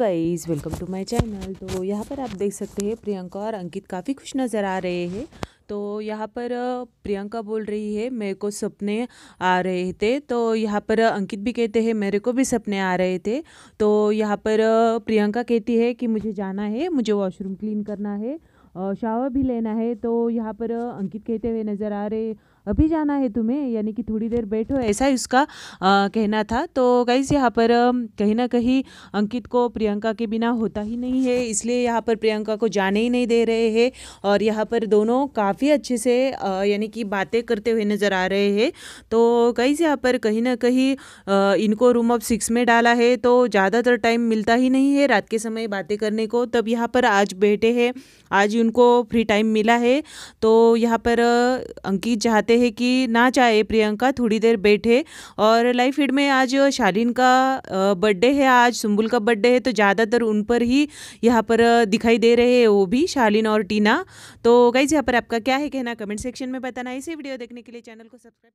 guys welcome to my channel तो यहाँ पर आप देख सकते हैं प्रियंका और अंकित काफ़ी खुश नज़र आ रहे हैं तो यहाँ पर प्रियंका बोल रही है मेरे को सपने आ रहे थे तो यहाँ पर अंकित भी कहते हैं मेरे को भी सपने आ रहे थे तो यहाँ पर प्रियंका कहती है कि मुझे जाना है मुझे वॉशरूम क्लीन करना है शावर भी लेना है तो यहाँ पर अंकित कहते हुए नज़र आ रहे अभी जाना है तुम्हें यानी कि थोड़ी देर बैठो ऐसा उसका आ, कहना था तो गाइस यहाँ पर कहीं ना कहीं अंकित को प्रियंका के बिना होता ही नहीं है इसलिए यहाँ पर प्रियंका को जाने ही नहीं दे रहे हैं और यहाँ पर दोनों काफ़ी अच्छे से यानी कि बातें करते हुए नज़र आ रहे हैं तो से यहाँ पर कहीं ना कहीं इनको रूम ऑफ सिक्स में डाला है तो ज़्यादातर टाइम मिलता ही नहीं है रात के समय बातें करने को तब यहाँ पर आज बैठे हैं आज उनको फ्री टाइम मिला है तो यहाँ पर अंकित चाहते रहे कि ना चाहे प्रियंका थोड़ी देर बैठे और लाइव फीड में आज शालीन का बर्थडे है आज सुम्बुल का बर्थडे है तो ज़्यादातर उन पर ही यहाँ पर दिखाई दे रहे हैं वो भी शालीन और टीना तो गाइज यहाँ पर आपका क्या है कहना कमेंट सेक्शन में बताना इसी वीडियो देखने के लिए चैनल को सब्सक्राइब